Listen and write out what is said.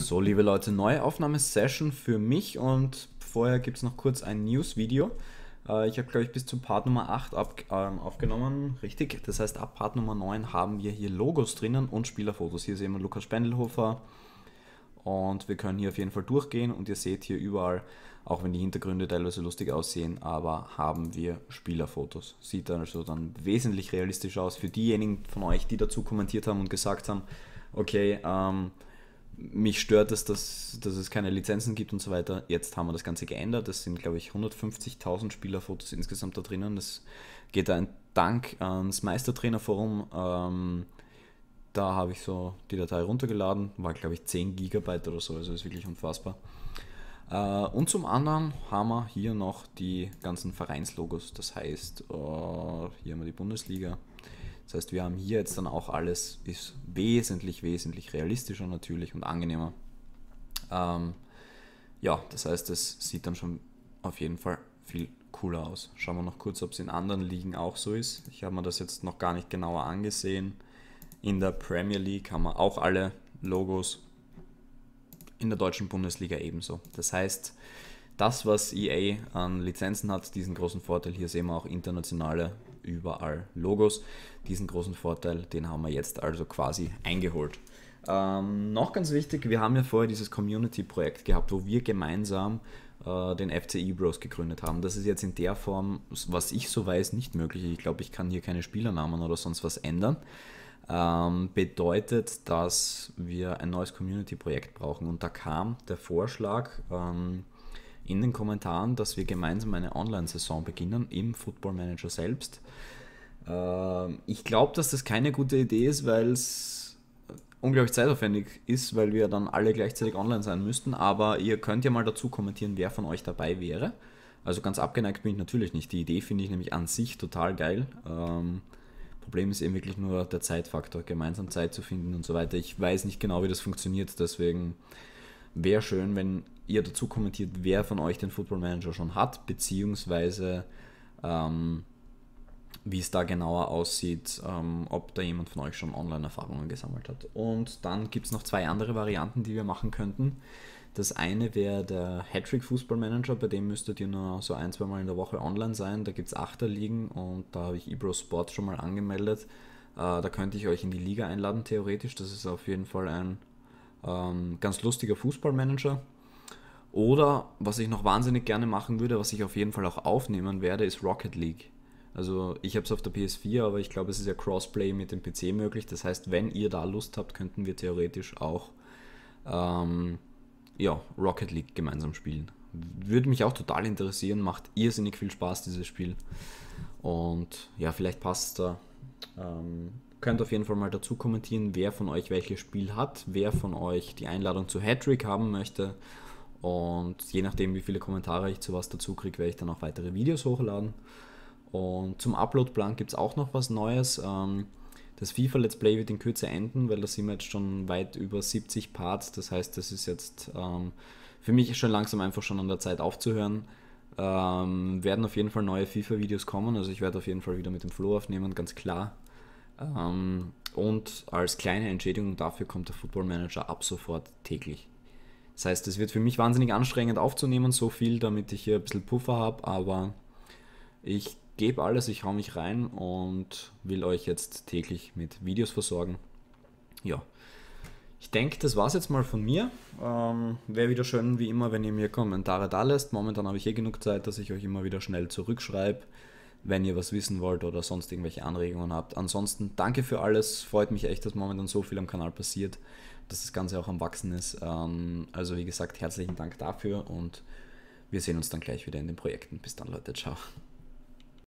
So, liebe Leute, neue Aufnahmesession für mich und vorher gibt es noch kurz ein News-Video. Äh, ich habe, glaube ich, bis zu Part Nummer 8 ab, äh, aufgenommen, richtig. Das heißt, ab Part Nummer 9 haben wir hier Logos drinnen und Spielerfotos. Hier sehen wir Lukas Spendelhofer und wir können hier auf jeden Fall durchgehen und ihr seht hier überall, auch wenn die Hintergründe teilweise lustig aussehen, aber haben wir Spielerfotos. Sieht also dann wesentlich realistischer aus für diejenigen von euch, die dazu kommentiert haben und gesagt haben, okay, ähm, mich stört es, dass, dass es keine Lizenzen gibt und so weiter. Jetzt haben wir das Ganze geändert. Es sind, glaube ich, 150.000 Spielerfotos insgesamt da drinnen. Das geht ein Dank ans Meistertrainerforum. Ähm, da habe ich so die Datei runtergeladen. War, glaube ich, 10 Gigabyte oder so. Also ist wirklich unfassbar. Äh, und zum anderen haben wir hier noch die ganzen Vereinslogos. Das heißt, äh, hier haben wir die Bundesliga. Das heißt, wir haben hier jetzt dann auch alles, ist wesentlich, wesentlich realistischer natürlich und angenehmer. Ähm, ja, das heißt, es sieht dann schon auf jeden Fall viel cooler aus. Schauen wir noch kurz, ob es in anderen Ligen auch so ist. Ich habe mir das jetzt noch gar nicht genauer angesehen. In der Premier League haben wir auch alle Logos. In der deutschen Bundesliga ebenso. Das heißt, das, was EA an Lizenzen hat, diesen großen Vorteil. Hier sehen wir auch internationale überall Logos. Diesen großen Vorteil, den haben wir jetzt also quasi eingeholt. Ähm, noch ganz wichtig, wir haben ja vorher dieses Community-Projekt gehabt, wo wir gemeinsam äh, den e Bros gegründet haben. Das ist jetzt in der Form, was ich so weiß, nicht möglich. Ich glaube, ich kann hier keine Spielernamen oder sonst was ändern. Ähm, bedeutet, dass wir ein neues Community-Projekt brauchen. Und da kam der Vorschlag, ähm, in den Kommentaren, dass wir gemeinsam eine Online-Saison beginnen im Football Manager selbst. Ähm, ich glaube, dass das keine gute Idee ist, weil es unglaublich zeitaufwendig ist, weil wir dann alle gleichzeitig online sein müssten. Aber ihr könnt ja mal dazu kommentieren, wer von euch dabei wäre. Also ganz abgeneigt bin ich natürlich nicht. Die Idee finde ich nämlich an sich total geil. Ähm, Problem ist eben wirklich nur der Zeitfaktor, gemeinsam Zeit zu finden und so weiter. Ich weiß nicht genau, wie das funktioniert, deswegen wäre schön, wenn ihr dazu kommentiert, wer von euch den Football Manager schon hat, beziehungsweise ähm, wie es da genauer aussieht, ähm, ob da jemand von euch schon Online-Erfahrungen gesammelt hat. Und dann gibt es noch zwei andere Varianten, die wir machen könnten. Das eine wäre der Hattrick Fußball Manager, bei dem müsstet ihr nur so ein, zwei Mal in der Woche online sein. Da gibt es Achterligen und da habe ich Ibro Sport schon mal angemeldet. Äh, da könnte ich euch in die Liga einladen, theoretisch. Das ist auf jeden Fall ein ähm, ganz lustiger Fußballmanager. Oder was ich noch wahnsinnig gerne machen würde, was ich auf jeden Fall auch aufnehmen werde, ist Rocket League. Also ich habe es auf der PS4, aber ich glaube, es ist ja Crossplay mit dem PC möglich. Das heißt, wenn ihr da Lust habt, könnten wir theoretisch auch ähm, ja, Rocket League gemeinsam spielen. Würde mich auch total interessieren, macht irrsinnig viel Spaß dieses Spiel. Und ja, vielleicht passt es da. Ähm, könnt auf jeden Fall mal dazu kommentieren, wer von euch welches Spiel hat, wer von euch die Einladung zu Hattrick haben möchte. Und je nachdem, wie viele Kommentare ich zu was dazu kriege, werde ich dann auch weitere Videos hochladen. Und zum Uploadplan gibt es auch noch was Neues. Ähm, das FIFA Let's Play wird in Kürze enden, weil da sind wir jetzt schon weit über 70 Parts. Das heißt, das ist jetzt ähm, für mich schon langsam einfach schon an der Zeit aufzuhören. Ähm, werden auf jeden Fall neue FIFA-Videos kommen. Also ich werde auf jeden Fall wieder mit dem Flo aufnehmen, ganz klar. Ähm, und als kleine Entschädigung dafür kommt der Football Manager ab sofort täglich. Das heißt, es wird für mich wahnsinnig anstrengend aufzunehmen, so viel, damit ich hier ein bisschen Puffer habe, aber ich gebe alles, ich hau mich rein und will euch jetzt täglich mit Videos versorgen. Ja. Ich denke, das war es jetzt mal von mir. Ähm, Wäre wieder schön, wie immer, wenn ihr mir Kommentare da lässt. Momentan habe ich eh genug Zeit, dass ich euch immer wieder schnell zurückschreibe, wenn ihr was wissen wollt oder sonst irgendwelche Anregungen habt. Ansonsten danke für alles. Freut mich echt, dass momentan so viel am Kanal passiert dass das Ganze auch am Wachsen ist. Ähm, also wie gesagt, herzlichen Dank dafür und wir sehen uns dann gleich wieder in den Projekten. Bis dann, Leute. Ciao.